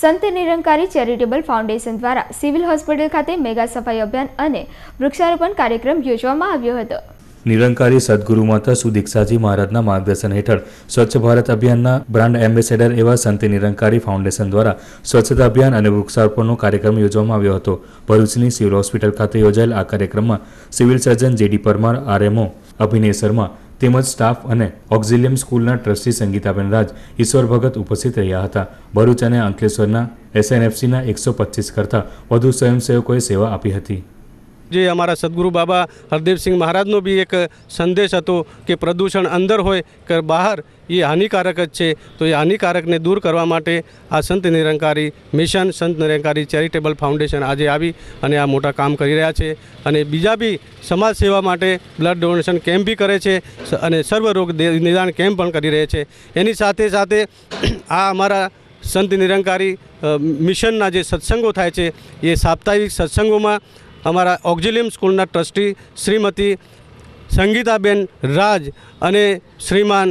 સંત Nirankari charitable foundation દ્વારા civil hospital ખાતે મેગા સફાઈ અભિયાન અને વૃક્ષારોપણ કાર્યક્રમ યોજવામાં આવ્યો હતો નિરંકારી સદગુરુ માતા સુદીક્ષાજી મહારાજના માર્ગદર્શન હેઠળ સ્વચ્છ ભારત અભિયાનના બ્રાન્ડ એમ્બેસેડર એવા સંત નિરંકારી ફાઉન્ડેશન દ્વારા સ્વચ્છતા અભિયાન અને વૃક્ષારોપણનો કાર્યક્રમ યોજવામાં આવ્યો હતો ભરૂચની સિવિલ હોસ્પિટલ ખાતે યોજાયેલ આ કાર્યક્રમમાં સિવિલ સર્જન જે ડી પરમાર આરએમઓ અભિનય શર્મા તેમજ સ્ટાફ અને ઓક્ઝિલિયમ સ્કૂલના ટ્રસ્ટી સંગીતાબેન રાજ ઈશ્વર ભગત ઉપસ્થિત રહ્યા હતા ભરૂચ અને અંકલેશ્વરના એસએનએફસીના એકસો પચીસ કરતાં વધુ સ્વયંસેવકોએ સેવા આપી હતી જે અમારા સદગુરુ બાબા હરદેવસિંહ મહારાજનો બી એક સંદેશ હતો કે પ્રદૂષણ અંદર હોય કે બહાર એ હાનિકારક જ છે તો એ હાનિકારકને દૂર કરવા માટે આ સંત નિરંકારી મિશન સંત નિરંકારી ચેરિટેબલ ફાઉન્ડેશન આજે આવી અને આ મોટા કામ કરી રહ્યા છે અને બીજા બી સમાજ સેવા માટે બ્લડ ડોનેશન કેમ્પ બી કરે છે અને સર્વરોગ નિદાન કેમ્પ પણ કરી રહે છે એની સાથે સાથે આ અમારા સંત નિરંકારી મિશનના જે સત્સંગો થાય છે એ સાપ્તાહિક સત્સંગોમાં અમારા ઓક્ઝિલિયમ સ્કૂલના ટ્રસ્ટી શ્રીમતી સંગીતાબેન રાજ અને શ્રીમાન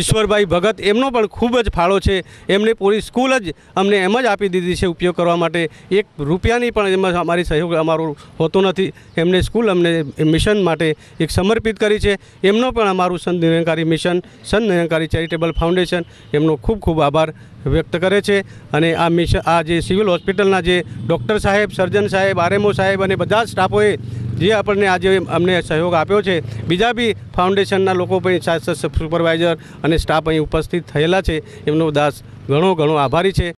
ઈશ્વરભાઈ ભગત એમનો પણ ખૂબ જ ફાળો છે એમને પૂરી સ્કૂલ જ અમને એમ જ આપી દીધી છે ઉપયોગ કરવા માટે એક રૂપિયાની પણ એમાં અમારી સહયોગ અમારો હોતો નથી એમને સ્કૂલ અમને મિશન માટે એક સમર્પિત કરી છે એમનો પણ અમારું સંત નિરંકારી મિશન સંત નિરંકારી ચેરિટેબલ ફાઉન્ડેશન એમનો ખૂબ ખૂબ આભાર વ્યક્ત કરે છે અને આ મિશન આ જે સિવિલ હોસ્પિટલના જે ડૉક્ટર સાહેબ સર્જન સાહેબ આરએમઓ સાહેબ અને બધા સ્ટાફોએ જે આપણને આજે અમને સહયોગ આપ્યો છે બીજા બી ફાઉન્ડેશનના લોકો પણ સુપરવાઇઝર અને સ્ટાફ અહીં ઉપસ્થિત થયેલા છે એમનો દાસ ઘણો ઘણો આભારી છે